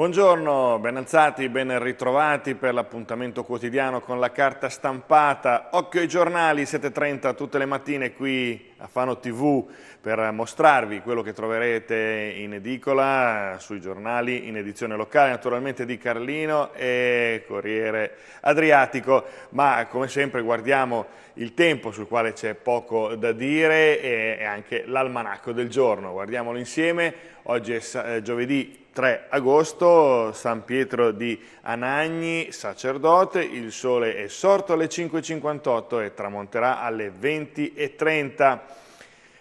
Buongiorno, ben alzati, ben ritrovati per l'appuntamento quotidiano con la carta stampata. Occhio ai giornali, 7.30 tutte le mattine qui a Fano TV per mostrarvi quello che troverete in edicola, sui giornali, in edizione locale naturalmente di Carlino e Corriere Adriatico, ma come sempre guardiamo il tempo sul quale c'è poco da dire e anche l'almanacco del giorno, guardiamolo insieme, oggi è eh, giovedì 3 agosto, San Pietro di Anagni, sacerdote, il sole è sorto alle 5.58 e tramonterà alle 20.30.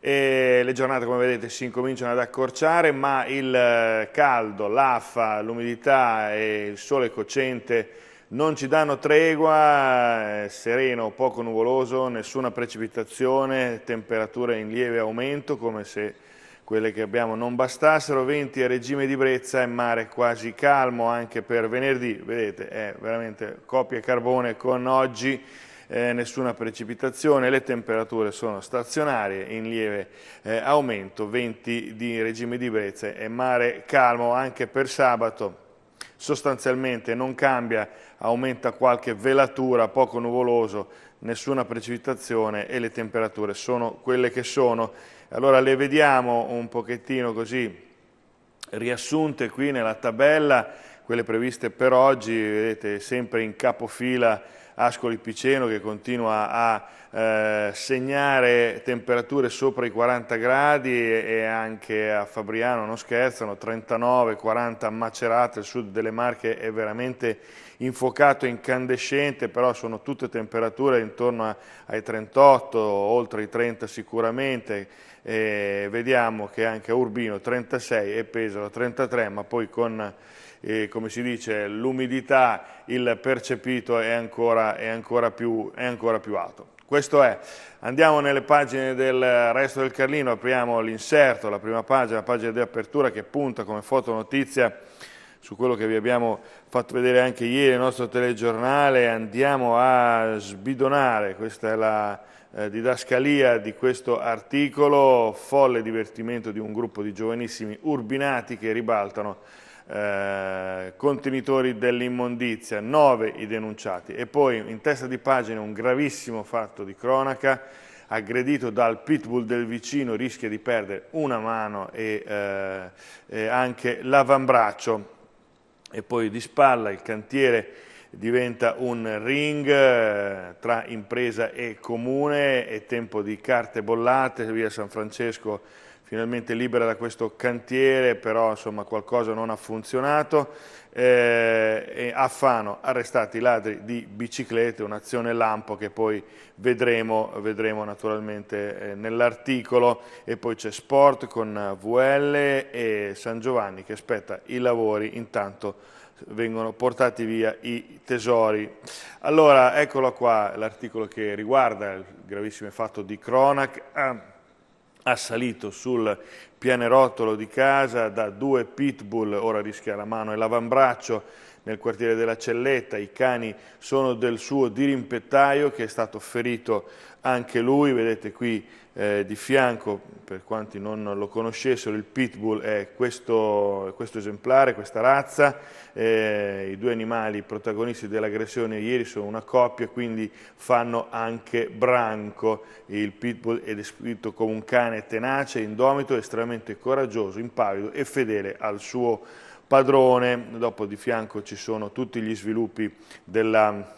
E le giornate come vedete si incominciano ad accorciare ma il eh, caldo, l'affa, l'umidità e il sole cocente non ci danno tregua, eh, sereno, poco nuvoloso, nessuna precipitazione, temperature in lieve aumento come se quelle che abbiamo non bastassero, 20 a regime di brezza e mare quasi calmo anche per venerdì, vedete è veramente copia carbone con oggi, eh, nessuna precipitazione, le temperature sono stazionarie in lieve eh, aumento, 20 di regime di brezza e mare calmo anche per sabato, sostanzialmente non cambia, aumenta qualche velatura, poco nuvoloso, nessuna precipitazione e le temperature sono quelle che sono. Allora le vediamo un pochettino così riassunte qui nella tabella, quelle previste per oggi, vedete sempre in capofila Ascoli Piceno che continua a eh, segnare temperature sopra i 40 gradi e anche a Fabriano non scherzano, 39-40 a Macerata, il sud delle Marche è veramente infuocato, incandescente, però sono tutte temperature intorno a, ai 38, oltre i 30 sicuramente, e vediamo che anche a Urbino 36 e Pesaro 33, ma poi con eh, come si dice l'umidità, il percepito è ancora, è ancora più, è ancora più alto. Questo è. Andiamo nelle pagine del resto del Carlino, apriamo l'inserto, la prima pagina, la pagina di apertura che punta come fotonotizia su quello che vi abbiamo fatto vedere anche ieri nel nostro telegiornale. Andiamo a sbidonare, questa è la eh, didascalia di questo articolo, folle divertimento di un gruppo di giovanissimi urbinati che ribaltano eh, contenitori dell'immondizia, 9 i denunciati e poi in testa di pagina un gravissimo fatto di cronaca, aggredito dal pitbull del vicino rischia di perdere una mano e, eh, e anche l'avambraccio e poi di spalla il cantiere diventa un ring eh, tra impresa e comune è tempo di carte bollate via San Francesco finalmente libera da questo cantiere, però insomma, qualcosa non ha funzionato. Eh, a Fano arrestati i ladri di biciclette, un'azione lampo che poi vedremo, vedremo naturalmente eh, nell'articolo. E poi c'è Sport con VL e San Giovanni che aspetta i lavori, intanto vengono portati via i tesori. Allora, eccolo qua l'articolo che riguarda il gravissimo fatto di Cronac. Ah assalito sul pianerottolo di casa da due pitbull, ora rischia la mano e l'avambraccio, nel quartiere della Celletta, i cani sono del suo dirimpettaio che è stato ferito anche lui, vedete qui eh, di fianco, per quanti non lo conoscessero, il pitbull è questo, questo esemplare, questa razza, eh, i due animali protagonisti dell'aggressione ieri sono una coppia, quindi fanno anche branco, il pitbull è descritto come un cane tenace, indomito, estremamente coraggioso, impavido e fedele al suo padrone, dopo di fianco ci sono tutti gli sviluppi della,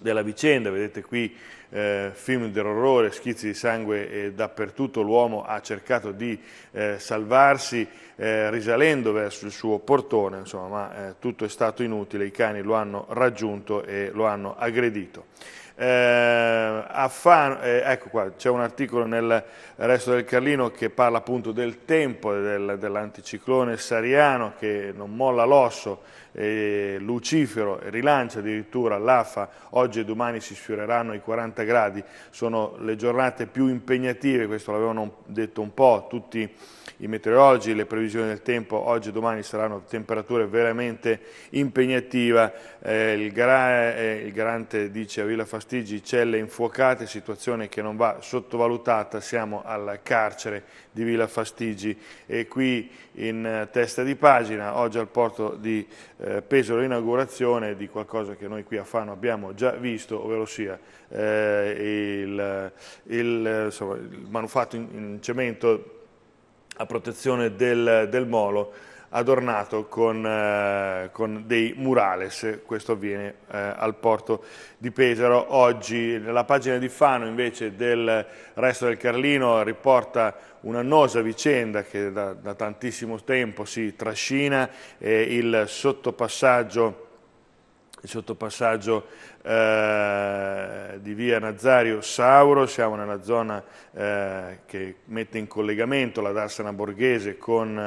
della vicenda, vedete qui eh, film dell'orrore, schizzi di sangue e dappertutto, l'uomo ha cercato di eh, salvarsi eh, risalendo verso il suo portone, insomma, ma eh, tutto è stato inutile, i cani lo hanno raggiunto e lo hanno aggredito. Eh, a Fano, eh, ecco qua, c'è un articolo nel resto del Carlino che parla appunto del tempo del, dell'anticiclone sariano che non molla l'osso, eh, lucifero, rilancia addirittura l'AFA, oggi e domani si sfioreranno i 40 gradi, sono le giornate più impegnative, questo l'avevano detto un po' tutti i meteorologi, le previsioni del tempo oggi e domani saranno temperature veramente impegnative, eh, il, gar eh, il, garante dice a Villa Fassino pastigi, celle infuocate, situazione che non va sottovalutata, siamo al carcere di Villa Fastigi e qui in eh, testa di pagina, oggi al porto di eh, Pesaro inaugurazione di qualcosa che noi qui a Fano abbiamo già visto, ovvero sia eh, il, il, insomma, il, manufatto in, in, cemento a protezione del, del molo adornato con, eh, con dei murales, questo avviene eh, al porto di Pesaro. Oggi la pagina di Fano invece del resto del Carlino riporta un'annosa vicenda che da, da, tantissimo tempo si trascina, eh, il sottopassaggio il sottopassaggio eh, di via Nazario Sauro, siamo nella zona eh, che mette in collegamento la Darsana Borghese con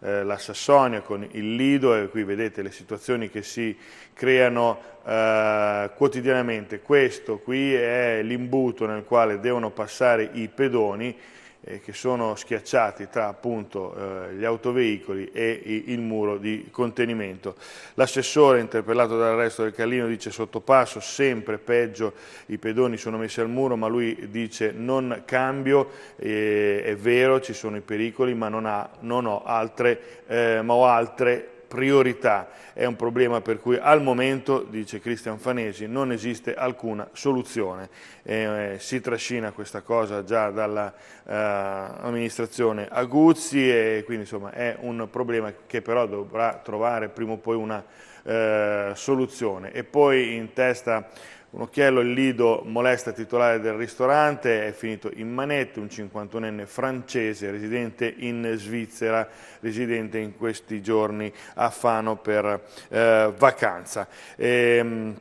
eh, la Sassonia, con il Lido e qui vedete le situazioni che si creano eh, quotidianamente. Questo qui è l'imbuto nel quale devono passare i pedoni eh, che sono schiacciati tra appunto, eh, gli autoveicoli e il muro di contenimento. L'assessore interpellato dall'arresto del Callino dice sottopasso, sempre peggio, i pedoni sono messi al muro, ma lui dice non cambio, eh, è vero ci sono i pericoli, ma non, ha, non ho altre, eh, ma ho altre priorità. È un problema per cui al momento, dice Cristian Fanesi, non esiste alcuna soluzione. Eh, eh, si trascina questa cosa già dall'amministrazione eh, Aguzzi e quindi insomma è un problema che però dovrà trovare prima o poi una eh, soluzione. E poi in testa un occhiello, il Lido, molesta titolare del ristorante, è finito in manette, un 51enne francese residente in Svizzera, residente in questi giorni a Fano per eh, vacanza. E, ehm,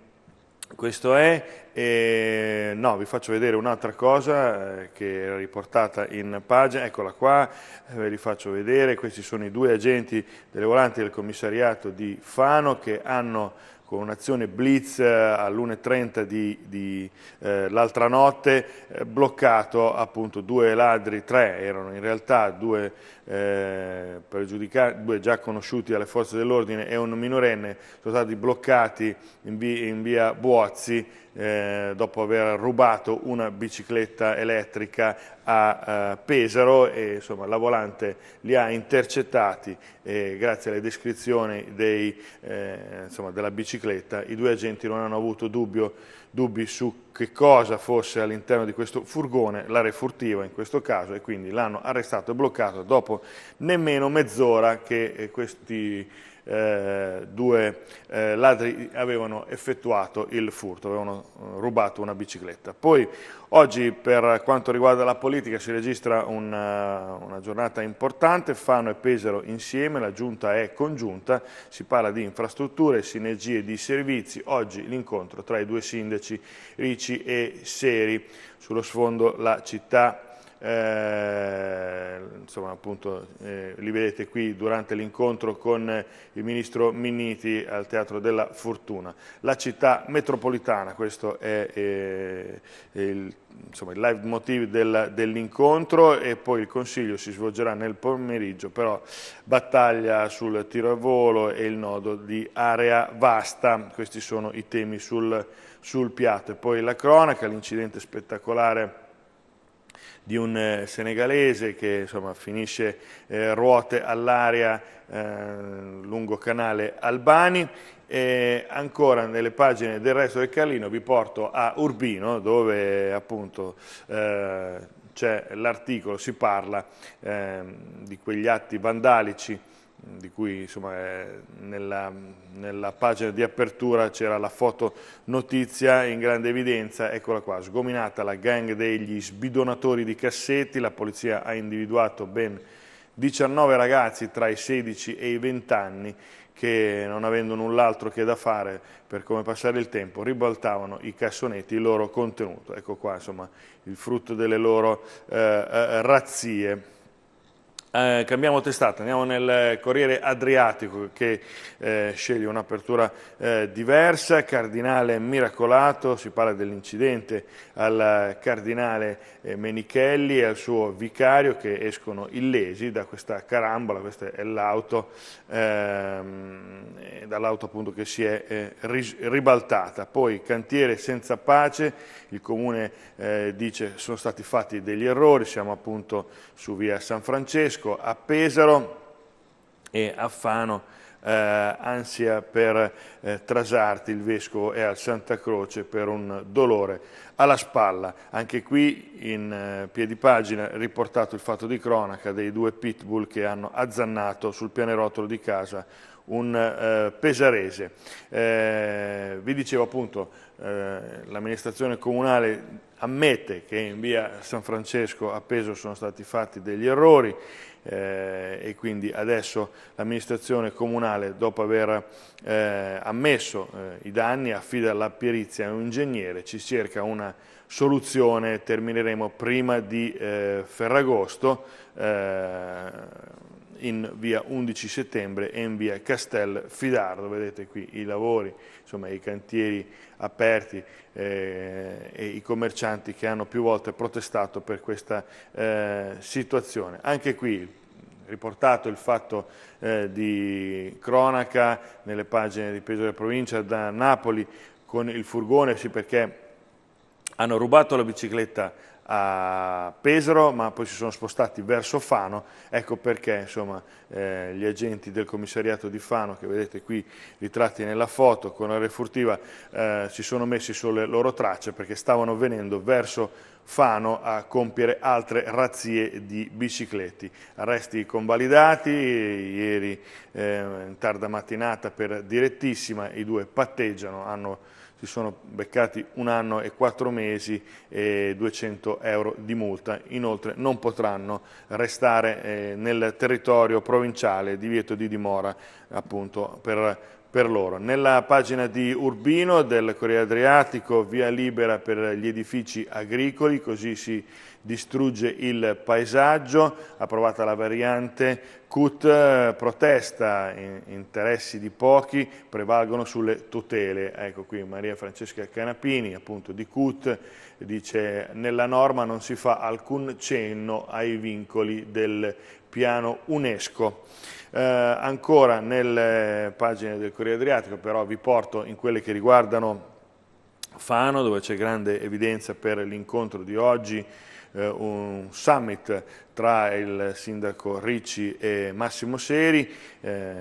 questo è, eh, no, vi faccio vedere un'altra cosa eh, che era riportata in pagina, eccola qua, eh, ve li faccio vedere, questi sono i due agenti delle volanti del commissariato di Fano che hanno con un'azione blitz eh, all'1.30 di, di eh, l'altra notte, eh, bloccato appunto due ladri, tre erano in realtà, due eh, per giudicare due già conosciuti alle forze dell'ordine e un minorenne sono stati bloccati in via, in via Buozzi eh, dopo aver rubato una bicicletta elettrica a eh, Pesaro e insomma, la volante li ha intercettati e grazie alle descrizioni dei, eh, insomma, della bicicletta i due agenti non hanno avuto dubbio dubbi su che cosa fosse all'interno di questo furgone, l'area furtiva in questo caso, e quindi l'hanno arrestato e bloccato dopo nemmeno mezz'ora che eh, questi eh, due eh, ladri avevano effettuato il furto, avevano eh, rubato una bicicletta. Poi oggi per quanto riguarda la politica si registra una, eh, una giornata importante, Fano e Pesaro insieme, la giunta è congiunta, si parla di infrastrutture, sinergie di servizi, oggi l'incontro tra i due sindaci Ricci e Seri, sullo sfondo la città eh, insomma, appunto, eh, li vedete qui durante l'incontro con eh, il ministro Minniti al Teatro della Fortuna. La città metropolitana, questo è eh, il, insomma, il live motive del, dell'incontro e poi il consiglio si svolgerà nel pomeriggio, però battaglia sul tiro a volo e il nodo di area vasta, questi sono i temi sul, sul piatto. E poi la cronaca, l'incidente spettacolare di un eh, senegalese che insomma, finisce eh, ruote all'area eh, lungo canale Albani e ancora nelle pagine del resto del Carlino vi porto a Urbino dove appunto eh, c'è l'articolo, si parla ehm, di quegli atti vandalici di cui insomma, eh, nella, nella, pagina di apertura c'era la foto notizia in grande evidenza, eccola qua, sgominata la gang degli sbidonatori di cassetti, la polizia ha individuato ben 19 ragazzi tra i 16 e i 20 anni che non avendo null'altro che da fare per come passare il tempo ribaltavano i cassonetti, il loro contenuto, ecco qua insomma il frutto delle loro eh, eh razzie. Eh, cambiamo testata, andiamo nel Corriere Adriatico che eh, sceglie un'apertura eh, diversa, Cardinale Miracolato, si parla dell'incidente al Cardinale eh, Menichelli e al suo vicario che escono illesi da questa carambola, questa è l'auto, ehm, dall'auto appunto che si è eh, ris- ribaltata. Poi cantiere senza pace, il Comune eh, dice sono stati fatti degli errori, siamo appunto su via San Francesco, Francesco a Pesaro e a Fano, eh, ansia per eh, Trasarti, il vescovo è al Santa Croce per un dolore alla spalla. Anche qui in eh, pagina riportato il fatto di cronaca dei due pitbull che hanno azzannato sul pianerottolo di casa un eh, pesarese. Eh, vi dicevo appunto, eh, l'amministrazione comunale ammette che in via San Francesco a Peso sono stati fatti degli errori eh, e quindi adesso l'amministrazione comunale dopo aver eh, ammesso eh, i danni affida la perizia a un ingegnere, ci cerca una soluzione, termineremo prima di Ferragosto in via 11 settembre e in via Castel Fidardo, vedete qui i lavori, insomma i cantieri aperti eh, e i commercianti che hanno più volte protestato per questa eh, situazione. Anche qui riportato il fatto eh, di cronaca nelle pagine di Peso della Provincia da Napoli con il furgone, sì perché hanno rubato la bicicletta a Pesaro, ma poi si sono spostati verso Fano, ecco perché insomma, eh, gli agenti del commissariato di Fano, che vedete qui ritratti nella foto con la refurtiva, eh, si sono messi sulle loro tracce perché stavano venendo verso Fano a compiere altre razzie di bicicletti. Arresti convalidati, ieri eh, in tarda mattinata per direttissima, i due patteggiano, hanno si sono beccati un anno e quattro mesi e 200 euro di multa. Inoltre non potranno restare eh, nel territorio provinciale, divieto di dimora appunto per loro. nella pagina di Urbino del Corriere Adriatico, via libera per gli edifici agricoli, così si distrugge il paesaggio, approvata la variante, CUT protesta, interessi di pochi prevalgono sulle tutele. Ecco qui Maria Francesca Canapini, appunto di CUT, dice nella norma non si fa alcun cenno ai vincoli del piano UNESCO. Eh, ancora nelle eh, pagine del Corriere Adriatico però vi porto in quelle che riguardano Fano dove c'è grande evidenza per l'incontro di oggi eh, un summit tra il sindaco Ricci e Massimo Seri, eh,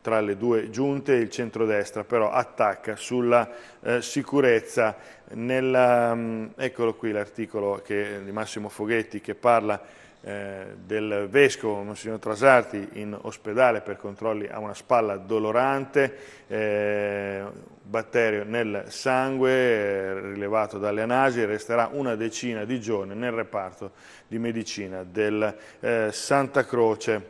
tra le due giunte il centrodestra però attacca sulla eh, sicurezza. Nella, mm, eccolo qui l'articolo di Massimo Foghetti che parla eh, del Vescovo Monsignor Trasarti in ospedale per controlli a una spalla dolorante, eh, batterio nel sangue eh, rilevato dalle analisi, resterà una decina di giorni nel reparto di medicina del eh, Santa Croce.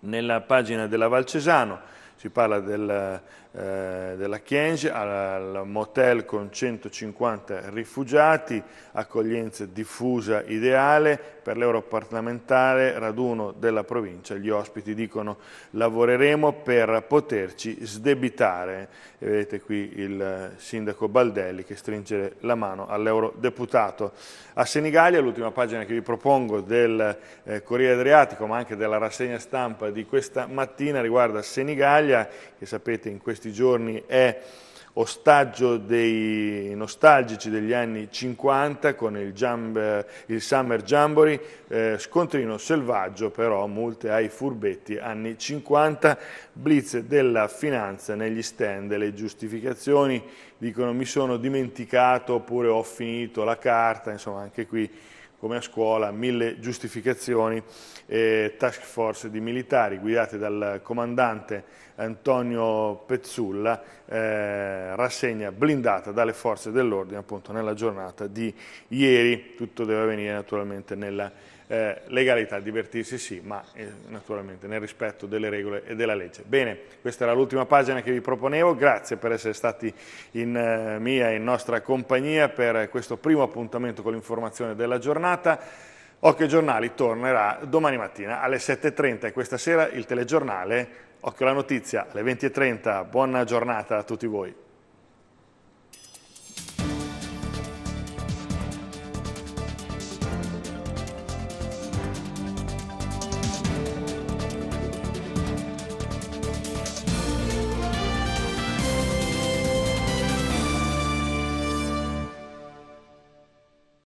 Nella pagina della Valcesano si parla del eh, della Chienge, al motel con 150 rifugiati, accoglienza diffusa ideale per l'europarlamentare, raduno della provincia. Gli ospiti dicono lavoreremo per poterci sdebitare. E vedete qui il sindaco Baldelli che stringe la mano all'eurodeputato. A Senigallia, l'ultima pagina che vi propongo del eh, Corriere Adriatico, ma anche della rassegna stampa di questa mattina, riguarda Senigallia, che sapete in questo questi giorni è ostaggio dei nostalgici degli anni 50 con il, jam, il Summer Jamboree, eh, scontrino selvaggio però multe ai furbetti anni 50, blitz della finanza negli stand, le giustificazioni dicono mi sono dimenticato oppure ho finito la carta, insomma anche qui come a scuola, mille giustificazioni, eh, task force di militari guidate dal comandante Antonio Pezzulla, eh, rassegna blindata dalle forze dell'ordine appunto nella giornata di ieri, tutto deve avvenire naturalmente nella eh, legalità, divertirsi sì, ma eh, naturalmente nel rispetto delle regole e della legge. Bene, questa era l'ultima pagina che vi proponevo, grazie per essere stati in eh, mia e in nostra compagnia per questo primo appuntamento con l'informazione della giornata. Occhio Giornali tornerà domani mattina alle 7.30 e questa sera il telegiornale Occhio alla notizia alle 20.30. Buona giornata a tutti voi.